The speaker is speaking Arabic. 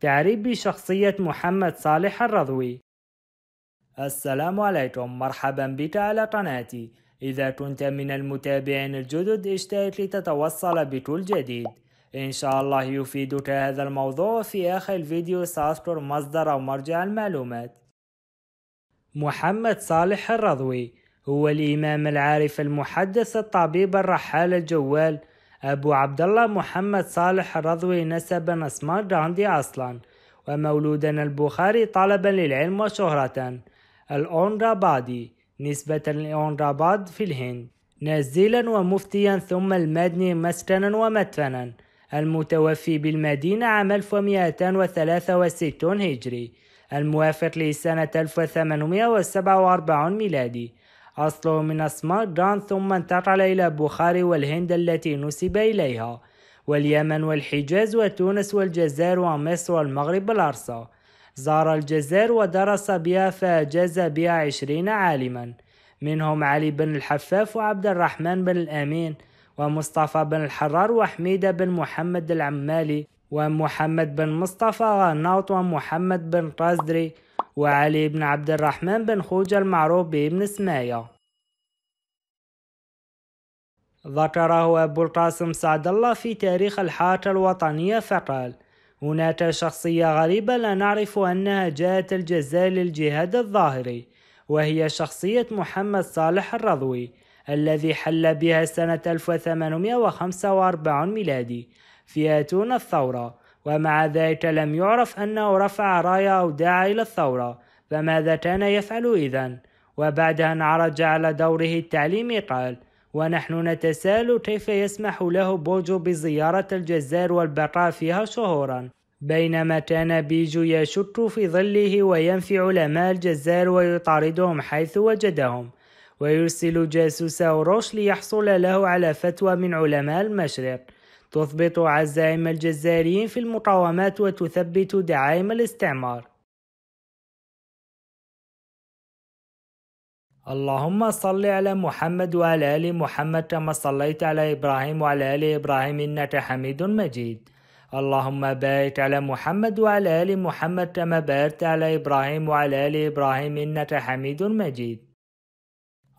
تعريب بشخصية محمد صالح الرضوي السلام عليكم مرحبا بك على قناتي إذا كنت من المتابعين الجدد اشترك لتتوصل بكل جديد إن شاء الله يفيدك هذا الموضوع في آخر الفيديو سأذكر مصدر أو مرجع المعلومات محمد صالح الرضوي هو الإمام العارف المحدث الطبيب الرحال الجوال أبو عبد الله محمد صالح الرضوي نسبا اسماء جاندي أصلا ومولودا البخاري طلبا للعلم وشهرة الأونرابادي نسبة لأونراباد في الهند نزيلا ومفتيا ثم المدني مسكنا ومدفنا المتوفي بالمدينة عام 1263 هجري الموافق لسنة 1847 ميلادي أصله من سماكدان ثم انتقل إلى بخاري والهند التي نسب إليها واليمن والحجاز وتونس والجزائر ومصر والمغرب الأرصى زار الجزائر ودرس بها فأجاز بها عشرين عالما منهم علي بن الحفاف وعبد الرحمن بن الأمين ومصطفى بن الحرار وحميدة بن محمد العمالي ومحمد بن مصطفى غناط ومحمد بن قزري وعلي بن عبد الرحمن بن خوجة المعروف بابن سماية ذكره أبو القاسم سعد الله في تاريخ الحارة الوطنية فقال هناك شخصية غريبة لا نعرف أنها جاءت الجزائر للجهاد الظاهري وهي شخصية محمد صالح الرضوي الذي حل بها سنة 1845 ميلادي في أتون الثورة ومع ذلك لم يعرف أنه رفع راية أو دعا إلى الثورة فماذا كان يفعل إذا؟ وبعد أن عرج على دوره التعليمي قال ونحن نتساءل كيف يسمح له بوجو بزيارة الجزائر والبقاء فيها شهورا بينما كان بيجو يشك في ظله وينفي علماء الجزائر ويطاردهم حيث وجدهم ويرسل جاسوسه روش ليحصل له على فتوى من علماء المشرق تثبط عزائم الجزائريين في المقاومات وتثبت دعائم الاستعمار اللهم صل على محمد وعلى آل محمد كما صليت على إبراهيم وعلى آل إبراهيم إنك حميد مجيد اللهم بارك على محمد وعلى آل محمد كما باركت على إبراهيم وعلى آل إبراهيم إنك حميد مجيد